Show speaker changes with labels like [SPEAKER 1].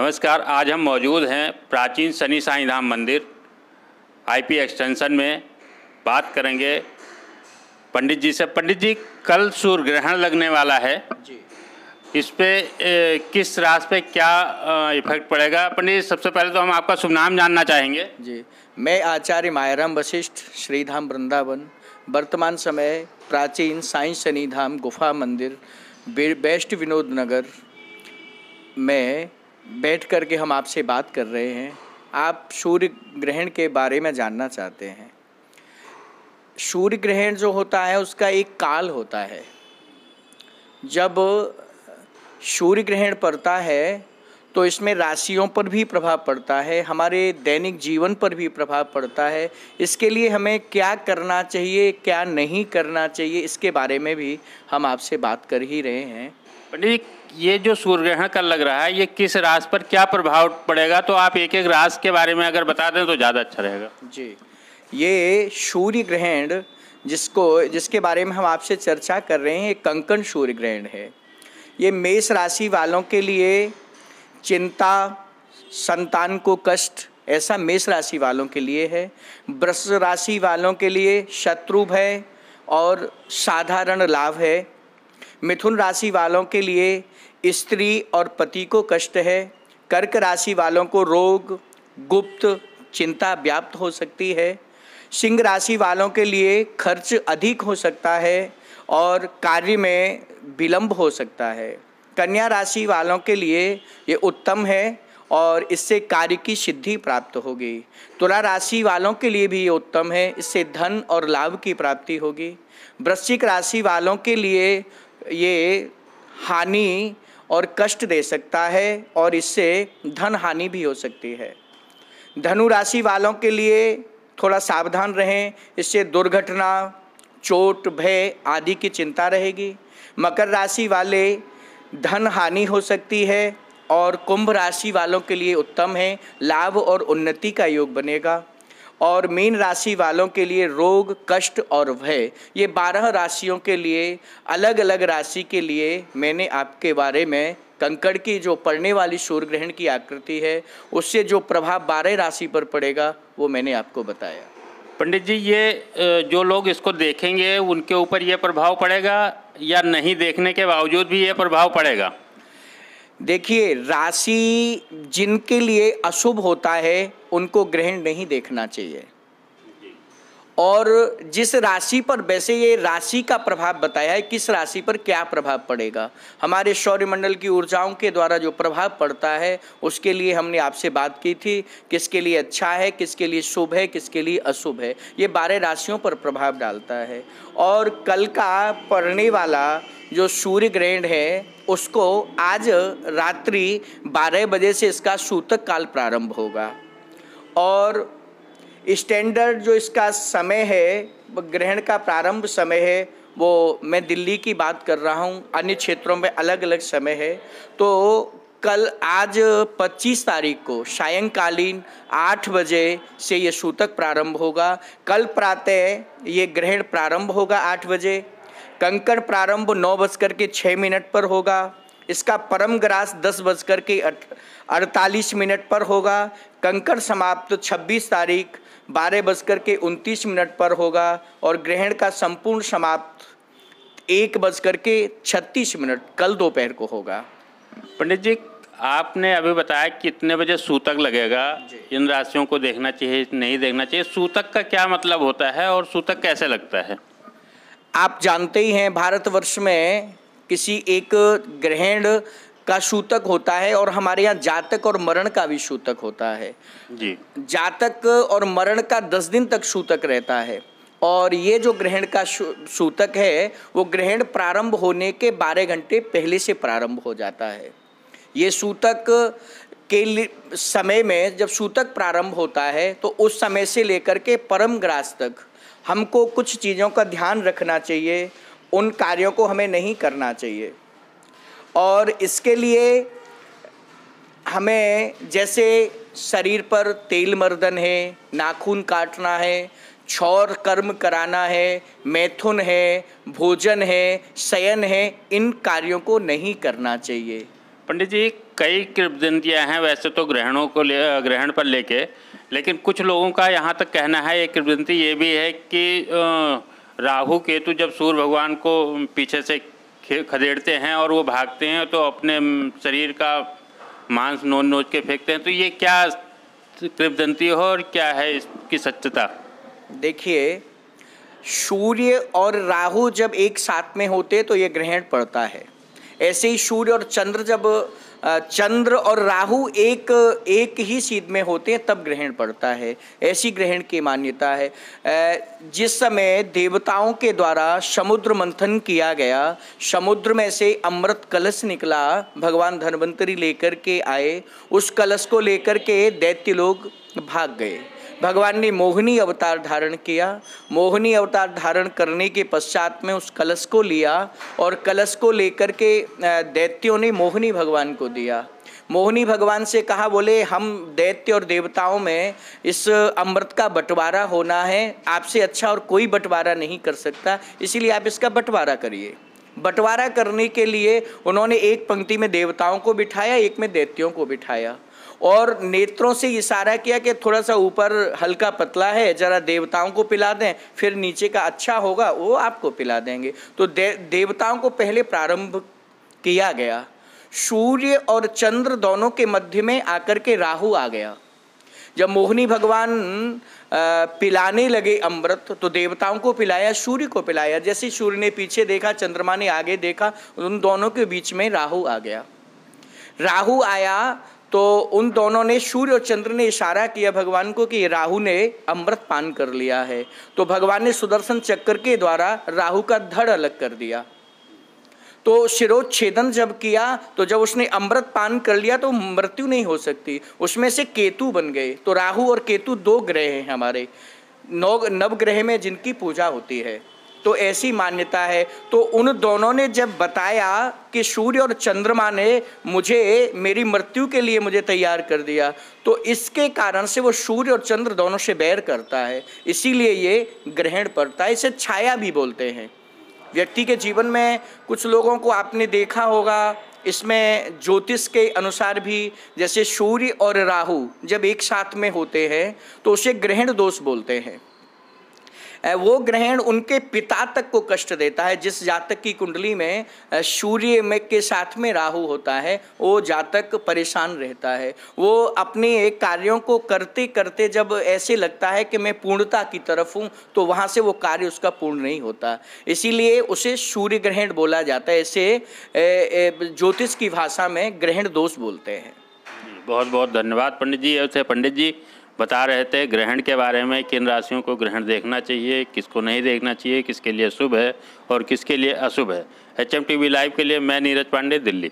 [SPEAKER 1] नमस्कार आज हम मौजूद हैं प्राचीन शनि साई धाम मंदिर आईपी एक्सटेंशन में बात करेंगे पंडित जी से पंडित जी कल सूर्य ग्रहण लगने वाला है जी इस पे ए, किस रास पे क्या इफेक्ट पड़ेगा पंडित जी सबसे पहले तो हम आपका शुभ नाम जानना चाहेंगे जी
[SPEAKER 2] मैं आचार्य मायाराम वशिष्ठ श्रीधाम वृंदावन वर्तमान समय प्राचीन साई शनि धाम गुफा मंदिर बेस्ट विनोद नगर में बैठ कर के हम आपसे बात कर रहे हैं आप सूर्य ग्रहण के बारे में जानना चाहते हैं सूर्य ग्रहण जो होता है उसका एक काल होता है जब सूर्य ग्रहण पड़ता है तो इसमें राशियों पर भी प्रभाव पड़ता है हमारे दैनिक जीवन पर भी प्रभाव पड़ता है इसके लिए हमें क्या करना चाहिए क्या नहीं करना चाहिए इसके बारे में भी हम आपसे बात कर ही रहे हैं
[SPEAKER 1] पंडित ये जो सूर्य ग्रहण का लग रहा है ये किस रास पर क्या प्रभाव पड़ेगा तो आप एक एक रास के बारे में अगर बता दें तो ज़्यादा अच्छा रहेगा
[SPEAKER 2] जी ये सूर्य ग्रहण जिसको जिसके बारे में हम आपसे चर्चा कर रहे हैं ये कंकन सूर्य ग्रहण है ये मेष राशि वालों के लिए चिंता संतान को कष्ट ऐसा मेष राशि वालों के लिए है वृष राशि वालों के लिए शत्रु भय और साधारण लाभ है मिथुन राशि वालों के लिए स्त्री और पति को कष्ट है कर्क राशि वालों को रोग गुप्त चिंता व्याप्त हो सकती है सिंह राशि वालों के लिए खर्च अधिक हो सकता है और कार्य में विलंब हो सकता है कन्या राशि वालों के लिए ये उत्तम है और इससे कार्य की सिद्धि प्राप्त होगी तुला राशि वालों के लिए भी ये उत्तम है इससे धन और लाभ की प्राप्ति होगी वृश्चिक राशि वालों के लिए ये हानि और कष्ट दे सकता है और इससे धन हानि भी हो सकती है धनु राशि वालों के लिए थोड़ा सावधान रहें इससे दुर्घटना चोट भय आदि की चिंता रहेगी मकर राशि वाले धन हानि हो सकती है और कुंभ राशि वालों के लिए उत्तम है लाभ और उन्नति का योग बनेगा और मीन राशि वालों के लिए रोग कष्ट और भय ये बारह राशियों के लिए अलग अलग राशि के लिए मैंने आपके बारे में कंकड़ की जो पड़ने वाली सूर्य ग्रहण की आकृति है उससे जो प्रभाव बारह राशि पर पड़ेगा वो मैंने आपको बताया
[SPEAKER 1] पंडित जी ये जो लोग इसको देखेंगे उनके ऊपर ये प्रभाव पड़ेगा या नहीं देखने के बावजूद भी ये प्रभाव पड़ेगा देखिए
[SPEAKER 2] राशि जिनके लिए अशुभ होता है उनको ग्रहण नहीं देखना चाहिए और जिस राशि पर वैसे ये राशि का प्रभाव बताया है किस राशि पर क्या प्रभाव पड़ेगा हमारे सौर्यमंडल की ऊर्जाओं के द्वारा जो प्रभाव पड़ता है उसके लिए हमने आपसे बात की थी किसके लिए अच्छा है किसके लिए शुभ है किसके लिए अशुभ है ये बारह राशियों पर प्रभाव डालता है और कल का पड़ने वाला जो सूर्य ग्रहण है उसको आज रात्रि बारह बजे से इसका सूतक काल प्रारंभ होगा और स्टैंडर्ड जो इसका समय है ग्रहण का प्रारंभ समय है वो मैं दिल्ली की बात कर रहा हूँ अन्य क्षेत्रों में अलग अलग समय है तो कल आज 25 तारीख को सायंकालीन 8 बजे से ये सूतक प्रारंभ होगा कल प्रातः ये ग्रहण प्रारंभ होगा 8 बजे कंकड़ प्रारंभ नौ बजकर के छः मिनट पर होगा इसका परम ग्रास दस बजकर के अड़तालीस मिनट पर होगा कंकड़ समाप्त 26 तारीख बारह बजकर के उनतीस मिनट पर होगा और ग्रहण का संपूर्ण समाप्त एक बजकर के छत्तीस मिनट कल दोपहर को होगा पंडित जी
[SPEAKER 1] आपने अभी बताया कि कितने बजे सूतक लगेगा इन राशियों को देखना चाहिए नहीं देखना चाहिए सूतक का क्या मतलब होता है और सूतक कैसे लगता है आप जानते
[SPEAKER 2] ही हैं भारतवर्ष में किसी एक ग्रहण का सूतक होता है और हमारे यहाँ जातक और मरण का भी सूतक होता है जी जातक और मरण का दस दिन तक सूतक रहता है और ये जो ग्रहण का सूतक है वो ग्रहण प्रारंभ होने के बारह घंटे पहले से प्रारंभ हो जाता है ये सूतक के समय में जब सूतक प्रारंभ होता है तो उस समय से लेकर के परम ग्रास तक हमको कुछ चीज़ों का ध्यान रखना चाहिए उन कार्यों को हमें नहीं करना चाहिए और इसके लिए हमें जैसे शरीर पर तेल मर्दन है नाखून काटना है छौर कर्म कराना है मैथुन है भोजन है शयन है इन कार्यों को नहीं करना चाहिए
[SPEAKER 1] पंडित जी कई कृपदिंतियाँ हैं वैसे तो ग्रहणों को ले ग्रहण पर लेके लेकिन कुछ लोगों का यहाँ तक कहना है ये कृपदंती ये भी है कि राहु केतु जब सूर्य भगवान को पीछे से खदेड़ते हैं और वो भागते हैं तो अपने शरीर का मांस नोच नोच के फेंकते हैं तो ये क्या कृपदंती हो और क्या है इसकी सत्यता
[SPEAKER 2] देखिए सूर्य और राहु जब एक साथ में होते तो ये ग्रहण पड़ता है ऐसे ही सूर्य और चंद्र जब चंद्र और राहु एक एक ही सीध में होते हैं तब ग्रहण पड़ता है ऐसी ग्रहण की मान्यता है जिस समय देवताओं के द्वारा समुद्र मंथन किया गया समुद्र में से अमृत कलश निकला भगवान धनवंतरी लेकर के आए उस कलश को लेकर के दैत्य लोग भाग गए भगवान ने मोहिनी अवतार धारण किया मोहिनी अवतार धारण करने के पश्चात में उस कलश को लिया और कलश को लेकर के दैत्यों ने मोहिनी भगवान को दिया मोहिनी भगवान से कहा बोले हम दैत्य और देवताओं में इस अमृत का बंटवारा होना है आपसे अच्छा और कोई बंटवारा नहीं कर सकता इसीलिए आप इसका बंटवारा करिए बंटवारा करने के लिए उन्होंने एक पंक्ति में देवताओं को बिठाया एक में दैत्यों को बिठाया और नेत्रों से इशारा किया कि थोड़ा सा ऊपर हल्का पतला है ज़रा देवताओं को पिला दें फिर नीचे का अच्छा होगा वो आपको पिला देंगे तो दे, देवताओं को पहले प्रारंभ किया गया सूर्य और चंद्र दोनों के मध्य में आकर के राहु आ गया जब मोहिनी भगवान पिलाने लगे अमृत तो देवताओं को पिलाया सूर्य को पिलाया जैसे सूर्य ने पीछे देखा चंद्रमा ने आगे देखा उन दोनों के बीच में राहु आ गया राहु आया तो उन दोनों ने सूर्य और चंद्र ने इशारा किया भगवान को कि राहु ने अमृत पान कर लिया है तो भगवान ने सुदर्शन चक्र के द्वारा राहु का धड़ अलग कर दिया तो शिरोच्छेदन जब किया तो जब उसने अमृत पान कर लिया तो मृत्यु नहीं हो सकती उसमें से केतु बन गए तो राहु और केतु दो ग्रह हैं हमारे नौ नवग्रह में जिनकी पूजा होती है तो ऐसी मान्यता है तो उन दोनों ने जब बताया कि सूर्य और चंद्रमा ने मुझे मेरी मृत्यु के लिए मुझे तैयार कर दिया तो इसके कारण से वो सूर्य और चंद्र दोनों से बैर करता है इसीलिए ये ग्रहण पड़ता है इसे छाया भी बोलते हैं व्यक्ति के जीवन में कुछ लोगों को आपने देखा होगा इसमें ज्योतिष के अनुसार भी जैसे सूर्य और राहु जब एक साथ में होते हैं तो उसे ग्रहण दोष बोलते हैं वो ग्रहण उनके पिता तक को कष्ट देता है जिस जातक की कुंडली में सूर्य में के साथ में राहु होता है वो जातक परेशान रहता है वो अपने कार्यों को करते करते जब ऐसे लगता है कि मैं पूर्णता की तरफ हूँ तो वहाँ से वो कार्य उसका पूर्ण नहीं होता इसीलिए उसे सूर्य ग्रहण बोला जाता है इसे ज्योतिष की भाषा में ग्रहण दोष बोलते हैं
[SPEAKER 1] बहुत बहुत धन्यवाद पंडित जी पंडित जी बता रहे थे ग्रहण के बारे में किन राशियों को ग्रहण देखना चाहिए किसको नहीं देखना चाहिए किसके लिए शुभ है और किसके लिए अशुभ है H M T V live के लिए मैं नीरज पांडे दिल्ली